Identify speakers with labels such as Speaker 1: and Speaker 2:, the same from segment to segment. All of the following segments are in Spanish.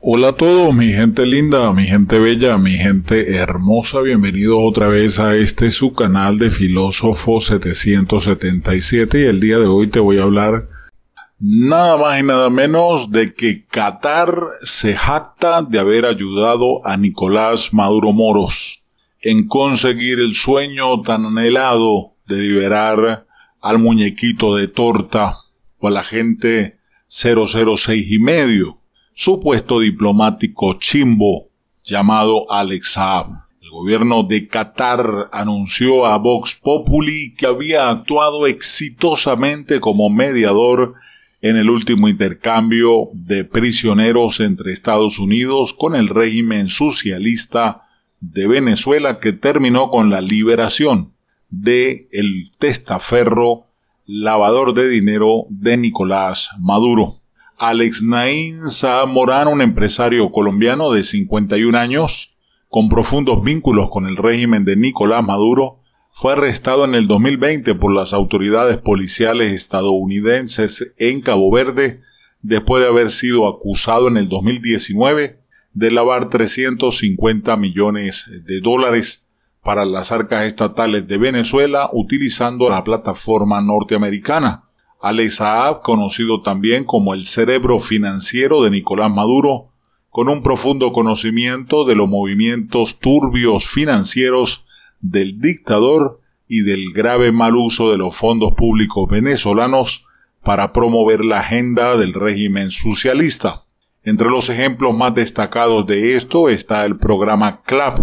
Speaker 1: Hola a todos, mi gente linda, mi gente bella, mi gente hermosa, bienvenidos otra vez a este su canal de Filósofo 777 y el día de hoy te voy a hablar nada más y nada menos de que Qatar se jacta de haber ayudado a Nicolás Maduro Moros en conseguir el sueño tan anhelado de liberar al muñequito de torta o a la gente 006 y medio supuesto diplomático chimbo llamado Alex Saab. El gobierno de Qatar anunció a Vox Populi que había actuado exitosamente como mediador en el último intercambio de prisioneros entre Estados Unidos con el régimen socialista de Venezuela que terminó con la liberación de el testaferro lavador de dinero de Nicolás Maduro. Alex Naín Morán, un empresario colombiano de 51 años, con profundos vínculos con el régimen de Nicolás Maduro, fue arrestado en el 2020 por las autoridades policiales estadounidenses en Cabo Verde después de haber sido acusado en el 2019 de lavar 350 millones de dólares para las arcas estatales de Venezuela utilizando la plataforma norteamericana. Alex Saab, conocido también como el cerebro financiero de Nicolás Maduro, con un profundo conocimiento de los movimientos turbios financieros del dictador y del grave mal uso de los fondos públicos venezolanos para promover la agenda del régimen socialista. Entre los ejemplos más destacados de esto está el programa CLAP,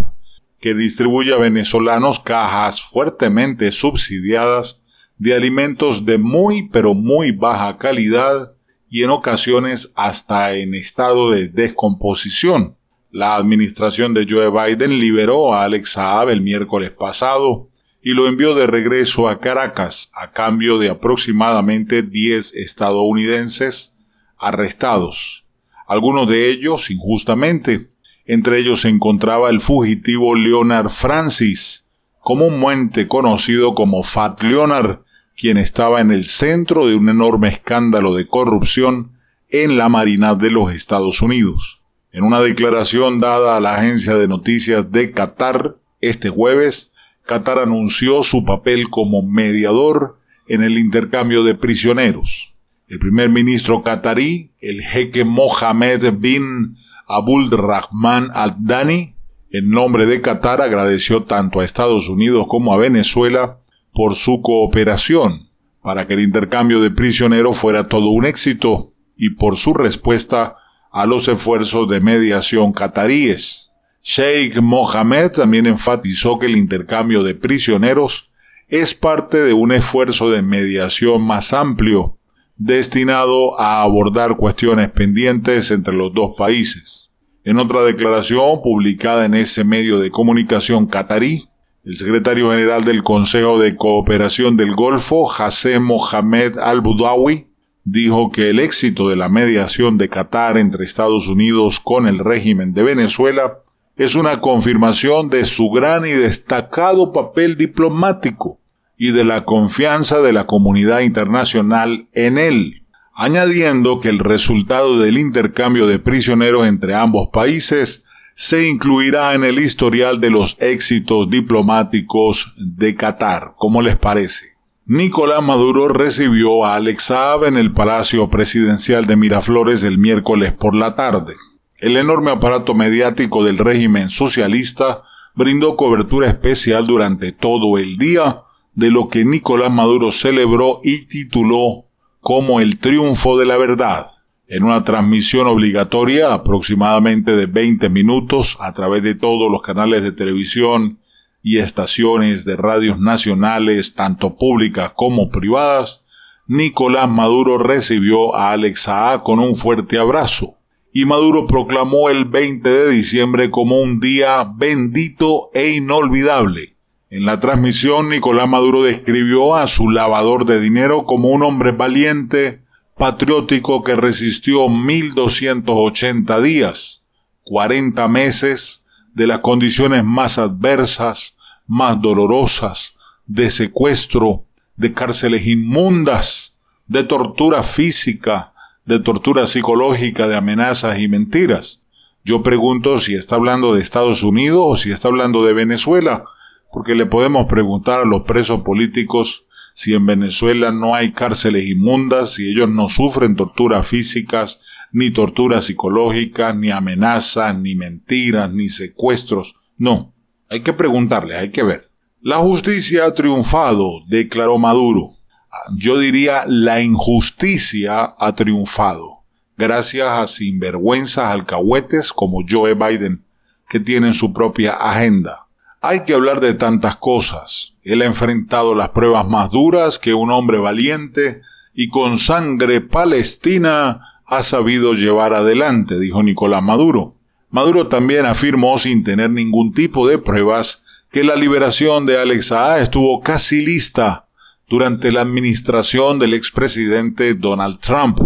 Speaker 1: que distribuye a venezolanos cajas fuertemente subsidiadas de alimentos de muy pero muy baja calidad y en ocasiones hasta en estado de descomposición. La administración de Joe Biden liberó a Alex Saab el miércoles pasado y lo envió de regreso a Caracas a cambio de aproximadamente 10 estadounidenses arrestados, algunos de ellos injustamente. Entre ellos se encontraba el fugitivo Leonard Francis, comúnmente conocido como Fat Leonard, quien estaba en el centro de un enorme escándalo de corrupción en la Marina de los Estados Unidos. En una declaración dada a la agencia de noticias de Qatar este jueves, Qatar anunció su papel como mediador en el intercambio de prisioneros. El primer ministro qatarí, el jeque Mohammed bin Abul Rahman Al-Dani, en nombre de Qatar agradeció tanto a Estados Unidos como a Venezuela por su cooperación para que el intercambio de prisioneros fuera todo un éxito y por su respuesta a los esfuerzos de mediación cataríes. Sheikh Mohammed también enfatizó que el intercambio de prisioneros es parte de un esfuerzo de mediación más amplio, destinado a abordar cuestiones pendientes entre los dos países. En otra declaración publicada en ese medio de comunicación catarí, el secretario general del Consejo de Cooperación del Golfo, Hassem Mohamed Al-Budawi, dijo que el éxito de la mediación de Qatar entre Estados Unidos con el régimen de Venezuela es una confirmación de su gran y destacado papel diplomático y de la confianza de la comunidad internacional en él, añadiendo que el resultado del intercambio de prisioneros entre ambos países se incluirá en el historial de los éxitos diplomáticos de Qatar. como les parece? Nicolás Maduro recibió a Alex en el Palacio Presidencial de Miraflores el miércoles por la tarde. El enorme aparato mediático del régimen socialista brindó cobertura especial durante todo el día de lo que Nicolás Maduro celebró y tituló como el triunfo de la verdad en una transmisión obligatoria aproximadamente de 20 minutos a través de todos los canales de televisión y estaciones de radios nacionales, tanto públicas como privadas, Nicolás Maduro recibió a Alex A. con un fuerte abrazo y Maduro proclamó el 20 de diciembre como un día bendito e inolvidable. En la transmisión, Nicolás Maduro describió a su lavador de dinero como un hombre valiente patriótico que resistió 1280 días, 40 meses de las condiciones más adversas, más dolorosas, de secuestro, de cárceles inmundas, de tortura física, de tortura psicológica, de amenazas y mentiras. Yo pregunto si está hablando de Estados Unidos o si está hablando de Venezuela, porque le podemos preguntar a los presos políticos si en Venezuela no hay cárceles inmundas, si ellos no sufren torturas físicas, ni torturas psicológicas, ni amenazas, ni mentiras, ni secuestros. No, hay que preguntarle, hay que ver. La justicia ha triunfado, declaró Maduro. Ah, yo diría, la injusticia ha triunfado, gracias a sinvergüenzas alcahuetes como Joe Biden, que tienen su propia agenda. Hay que hablar de tantas cosas, él ha enfrentado las pruebas más duras que un hombre valiente y con sangre palestina ha sabido llevar adelante, dijo Nicolás Maduro. Maduro también afirmó sin tener ningún tipo de pruebas que la liberación de Alex estuvo casi lista durante la administración del expresidente Donald Trump,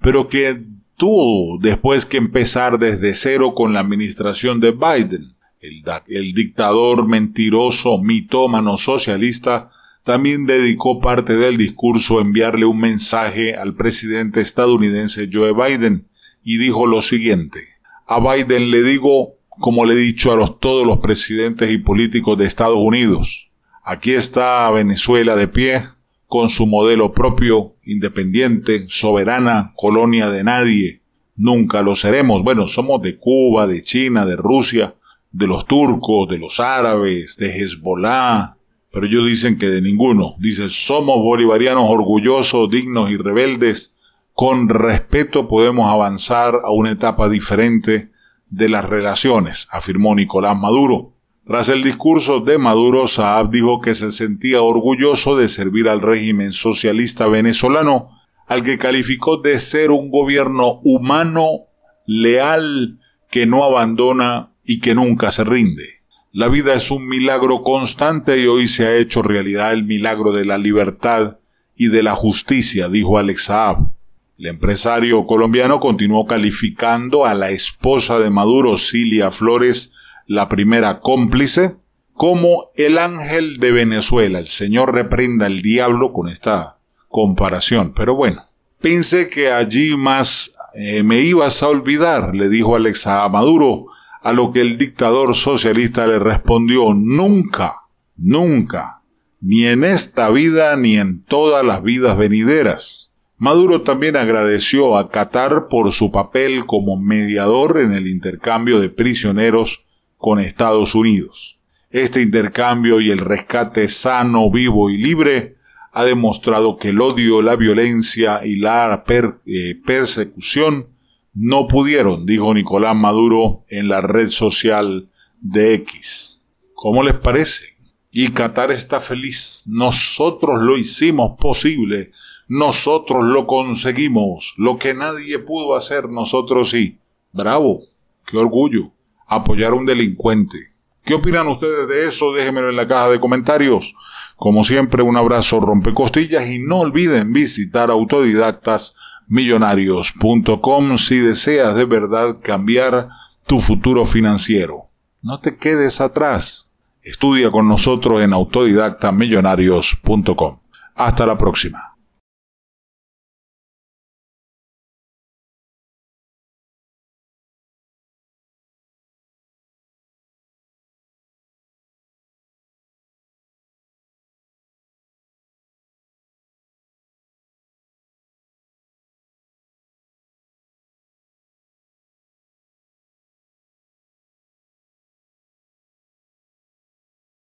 Speaker 1: pero que tuvo después que empezar desde cero con la administración de Biden el, dictador mentiroso, mitómano, socialista, también dedicó parte del discurso a enviarle un mensaje al presidente estadounidense Joe Biden y dijo lo siguiente. A Biden le digo, como le he dicho a todos los presidentes y políticos de Estados Unidos, aquí está Venezuela de pie, con su modelo propio, independiente, soberana, colonia de nadie. Nunca lo seremos. Bueno, somos de Cuba, de China, de Rusia, de los turcos, de los árabes, de Hezbollah, pero ellos dicen que de ninguno. Dicen, somos bolivarianos orgullosos, dignos y rebeldes. Con respeto podemos avanzar a una etapa diferente de las relaciones, afirmó Nicolás Maduro. Tras el discurso de Maduro, Saab dijo que se sentía orgulloso de servir al régimen socialista venezolano, al que calificó de ser un gobierno humano, leal, que no abandona y que nunca se rinde. La vida es un milagro constante y hoy se ha hecho realidad el milagro de la libertad y de la justicia, dijo Alex Saab. El empresario colombiano continuó calificando a la esposa de Maduro, Cilia Flores, la primera cómplice, como el ángel de Venezuela. El Señor reprenda al diablo con esta comparación. Pero bueno, pensé que allí más eh, me ibas a olvidar, le dijo Alex a Maduro, a lo que el dictador socialista le respondió, nunca, nunca, ni en esta vida ni en todas las vidas venideras. Maduro también agradeció a Qatar por su papel como mediador en el intercambio de prisioneros con Estados Unidos. Este intercambio y el rescate sano, vivo y libre ha demostrado que el odio, la violencia y la eh, persecución no pudieron, dijo Nicolás Maduro en la red social de X. ¿Cómo les parece? Y Qatar está feliz. Nosotros lo hicimos posible. Nosotros lo conseguimos. Lo que nadie pudo hacer, nosotros sí. Bravo. Qué orgullo. Apoyar a un delincuente. ¿Qué opinan ustedes de eso? Déjenmelo en la caja de comentarios. Como siempre, un abrazo rompecostillas y no olviden visitar autodidactas millonarios.com si deseas de verdad cambiar tu futuro financiero. No te quedes atrás. Estudia con nosotros en autodidactamillonarios.com. Hasta la próxima.